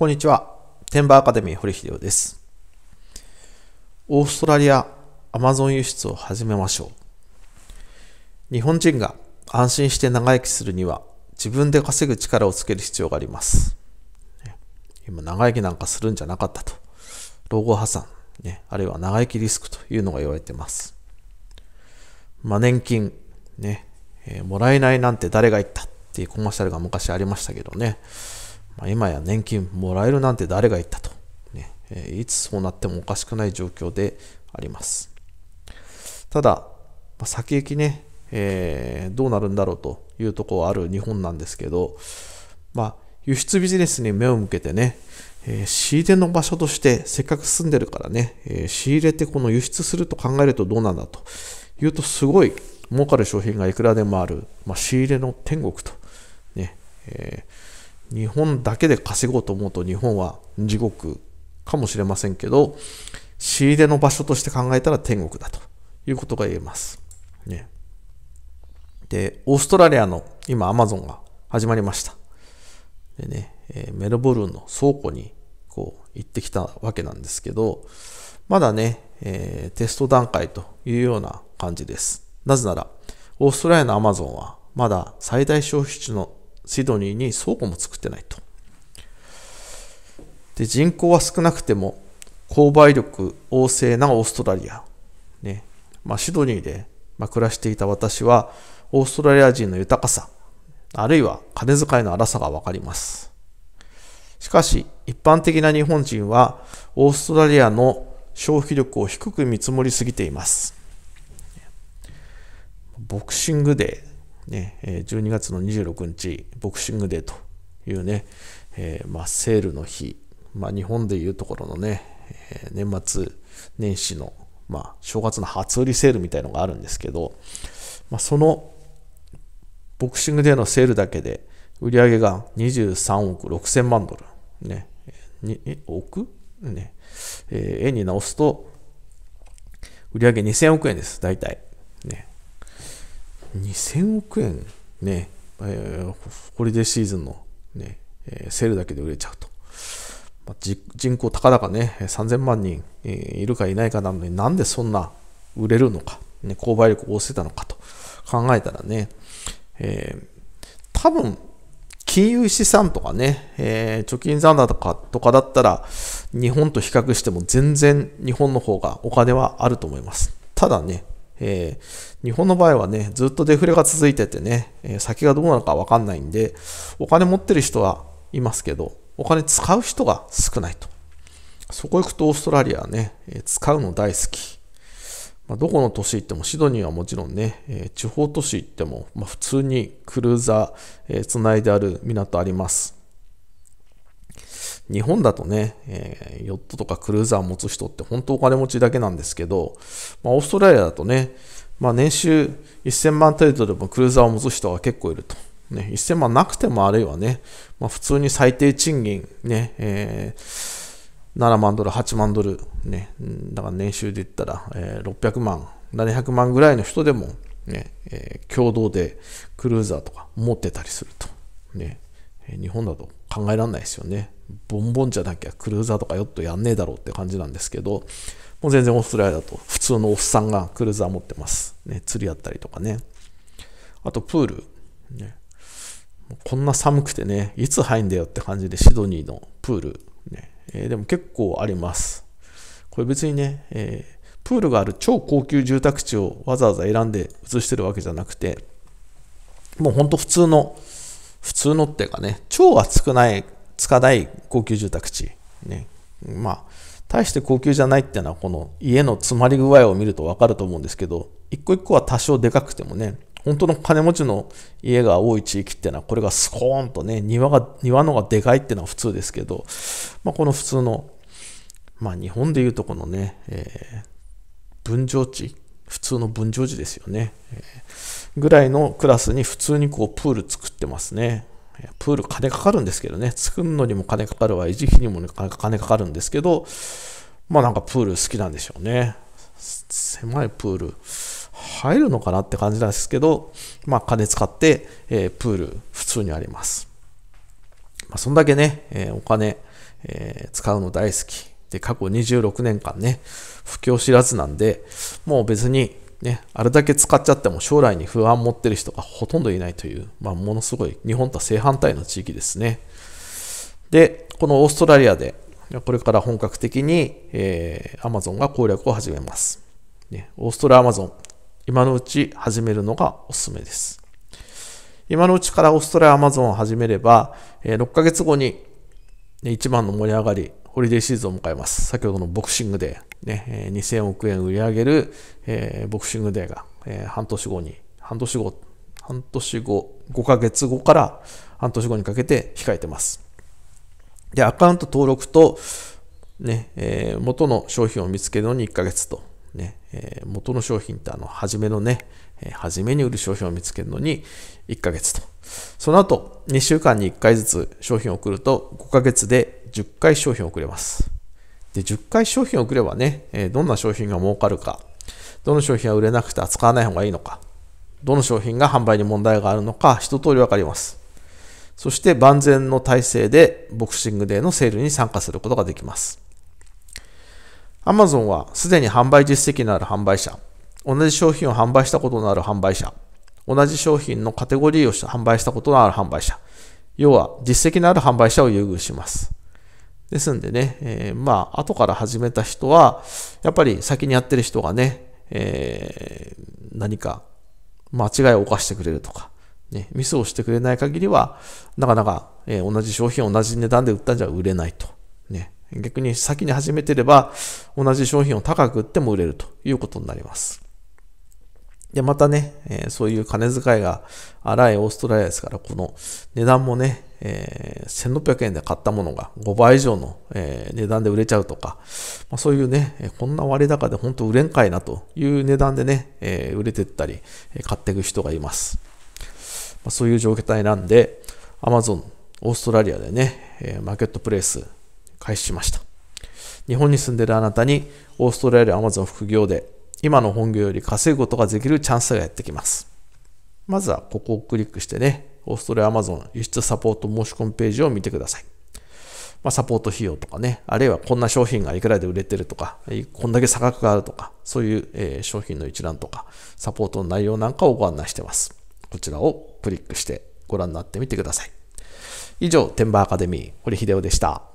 こんにちは。テンバーアカデミー堀秀夫です。オーストラリア、アマゾン輸出を始めましょう。日本人が安心して長生きするには、自分で稼ぐ力をつける必要があります。今、長生きなんかするんじゃなかったと。老後破産、ね、あるいは長生きリスクというのが言われてます。まあ、年金、ね、えー、もらえないなんて誰が言ったっていうコマーシャルが昔ありましたけどね。まあ、今や年金もらえるなんて誰が言ったと、ねえいつそうなってもおかしくない状況であります。ただ、ま先行きね、えー、どうなるんだろうというところある日本なんですけど、まあ、輸出ビジネスに目を向けてね、えー、仕入れの場所としてせっかく住んでるからね、えー、仕入れてこの輸出すると考えるとどうなんだというとすごい儲かる商品がいくらでもある、まあ、仕入れの天国とね、日本だけで稼ごうと思うと日本は地獄かもしれませんけど、仕入れの場所として考えたら天国だということが言えます。ね、で、オーストラリアの今アマゾンが始まりました。でね、えメルボルンの倉庫にこう行ってきたわけなんですけど、まだね、えー、テスト段階というような感じです。なぜなら、オーストラリアのアマゾンはまだ最大消費地のシドニーに倉庫も作ってないと。で、人口は少なくても、購買力旺盛なオーストラリア。ね。まあ、シドニーで、まあ、暮らしていた私は、オーストラリア人の豊かさ、あるいは金遣いの荒さがわかります。しかし、一般的な日本人は、オーストラリアの消費力を低く見積もりすぎています。ボクシングデーね、12月の26日、ボクシングデーというね、えー、まあ、セールの日、まあ、日本でいうところのね、えー、年末年始の、まあ、正月の初売りセールみたいのがあるんですけど、まあ、そのボクシングデーのセールだけで売り上げが23億6000万ドル、ね、え億、ねえー、円に直すと売り上げ2000億円です、大体。2000億円ね、えー、ホリデーシーズンのね、えー、セールだけで売れちゃうと。まあ、人口高々ね、3000万人、えー、いるかいないかなのになんでそんな売れるのか、ね、購買力を押せたのかと考えたらね、えー、多分、金融資産とかね、えー、貯金残高とかとかだったら、日本と比較しても全然日本の方がお金はあると思います。ただね、えー、日本の場合はね、ずっとデフレが続いててね、えー、先がどうなのかわかんないんで、お金持ってる人はいますけど、お金使う人が少ないと。そこ行くとオーストラリアはね、え使うの大好き。まあ、どこの都市行っても、シドニーはもちろんね、え地方都市行っても、まあ、普通にクルーザー、えー、つないである港あります。日本だとね、えー、ヨットとかクルーザー持つ人って本当お金持ちだけなんですけど、まあ、オーストラリアだとね、まあ、年収1000万程度でもクルーザーを持つ人が結構いると。ね、1000万なくてもあるいはね、まあ、普通に最低賃金ね、えー、7万ドル、8万ドル、ね、だから年収で言ったら、えー、600万、700万ぐらいの人でもね、えー、共同でクルーザーとか持ってたりすると。ね日本だと考えられないですよね。ボンボンじゃなきゃクルーザーとかヨットやんねえだろうって感じなんですけど、もう全然オーストラリアだと普通のおっさんがクルーザー持ってます。ね、釣りやったりとかね。あとプール。ね、こんな寒くてね、いつ入んだよって感じでシドニーのプール。ねえー、でも結構あります。これ別にね、えー、プールがある超高級住宅地をわざわざ選んで移してるわけじゃなくて、もうほんと普通の普通のっていうかね、超暑くない、つかない高級住宅地。ね。まあ、大して高級じゃないっていうのは、この家の詰まり具合を見るとわかると思うんですけど、一個一個は多少でかくてもね、本当の金持ちの家が多い地域っていうのは、これがスコーンとね、庭が、庭のがでかいっていうのは普通ですけど、まあ、この普通の、まあ、日本でいうとこのね、えー、分譲地普通の分譲時ですよね、ぐらいのクラスに普通にこうプール作ってますね。プール金かかるんですけどね、作るのにも金かかるわ、維持費にも金かかるんですけど、まあなんかプール好きなんでしょうね。狭いプール入るのかなって感じなんですけど、まあ金使って、えー、プール普通にあります。まあ、そんだけね、えー、お金、えー、使うの大好き。で、過去26年間ね、不況知らずなんで、もう別にね、あれだけ使っちゃっても将来に不安持ってる人がほとんどいないという、まあ、ものすごい日本とは正反対の地域ですね。で、このオーストラリアで、これから本格的に、えー、Amazon が攻略を始めます。ね、オーストラリアアマゾン、今のうち始めるのがおすすめです。今のうちからオーストラリアアマゾンを始めれば、えー、6ヶ月後に、ね、一番の盛り上がり、ホリデーシーズンを迎えます。先ほどのボクシングデー、ね、2000億円売り上げる、えー、ボクシングデーが、えー、半年後に、半年後、半年後、5ヶ月後から半年後にかけて控えてます。で、アカウント登録と、ね、えー、元の商品を見つけるのに1ヶ月と、ね、えー、元の商品ってあの、初めのね、えー、初めに売る商品を見つけるのに1ヶ月と。その後、2週間に1回ずつ商品を送ると5ヶ月で10回商品を送れます。で、10回商品を送ればね、えどんな商品が儲かるか、どの商品は売れなくて扱わない方がいいのか、どの商品が販売に問題があるのか、一通りわかります。そして万全の体制でボクシングデーのセールに参加することができます。Amazon はすでに販売実績のある販売者、同じ商品を販売したことのある販売者、同じ商品のカテゴリーを販売したことのある販売者、要は実績のある販売者を優遇します。ですんでね、えー、まあ、後から始めた人は、やっぱり先にやってる人がね、えー、何か間違いを犯してくれるとか、ね、ミスをしてくれない限りは、なかなか、えー、同じ商品を同じ値段で売ったんじゃ売れないと。ね、逆に先に始めてれば、同じ商品を高く売っても売れるということになります。で、またね、えー、そういう金遣いが荒いオーストラリアですから、この値段もね、えー、1600円で買ったものが5倍以上の、えー、値段で売れちゃうとか、まあ、そういうね、こんな割高で本当売れんかいなという値段でね、えー、売れてったり、買っていく人がいます。まあ、そういう状況態なんで、Amazon、オーストラリアでね、えー、マーケットプレイス開始しました。日本に住んでるあなたに、オーストラリア、Amazon 副業で、今の本業より稼ぐことができるチャンスがやってきます。まずはここをクリックしてね、オーストラリアアマゾン輸出サポート申し込みページを見てください。まあ、サポート費用とかね、あるいはこんな商品がいくらで売れてるとか、こんだけ差額があるとか、そういう、えー、商品の一覧とか、サポートの内容なんかをご案内してます。こちらをクリックしてご覧になってみてください。以上、テンバーアカデミー、堀秀夫でした。